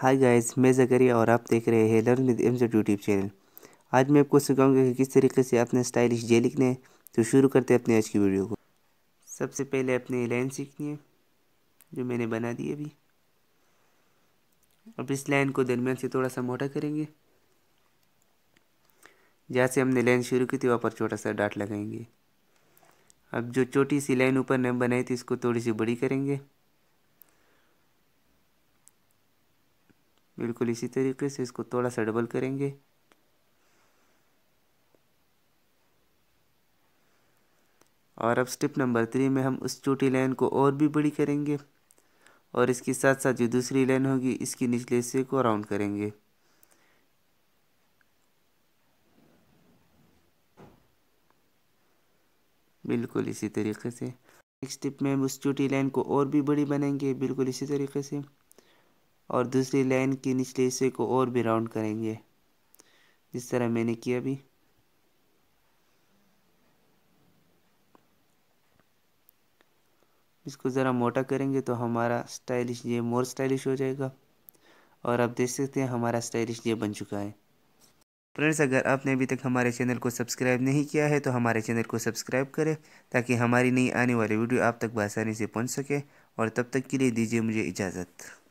hi guys मैं जगरिया और आप देख रहे हैं learn with aims YouTube channel आज मैं आपको सिखाऊंगा कि किस तरीके से अपने स्टाइलिश जे लिखने है तो शुरू करते हैं अपने आज की वीडियो को सबसे पहले अपने लाइन सीखनी है जो मैंने बना दी अभी अब इस लाइन को दरमियान से थोड़ा सा मोटा करेंगे जहाँ से हमने लाइन शुरू की थी वहाँ पर छोटा सा डाट लगाएंगे अब जो छोटी सी लाइन ऊपर ने बनाई थी इसको थोड़ी सी बड़ी करेंगे बिल्कुल इसी तरीके से इसको थोड़ा सा डबल करेंगे और अब स्टेप नंबर थ्री में हम उस छोटी लाइन को और भी बड़ी करेंगे और इसके साथ साथ जो दूसरी लाइन होगी इसकी निचले हिस्से को राउंड करेंगे बिल्कुल इसी तरीके से नेक्स्ट स्टेप में हम उस छोटी लाइन को और भी बड़ी बनेंगे बिल्कुल इसी तरीके से और दूसरी लाइन के निचले हिस्से को और भी राउंड करेंगे जिस तरह मैंने किया अभी इसको ज़रा मोटा करेंगे तो हमारा स्टाइलिश ये मोर स्टाइलिश हो जाएगा और आप देख सकते हैं हमारा स्टाइलिश ये बन चुका है फ्रेंड्स अगर आपने अभी तक हमारे चैनल को सब्सक्राइब नहीं किया है तो हमारे चैनल को सब्सक्राइब करें ताकि हमारी नई आने वाली वीडियो आप तक बसानी से पहुंच सके और तब तक के लिए दीजिए मुझे इजाज़त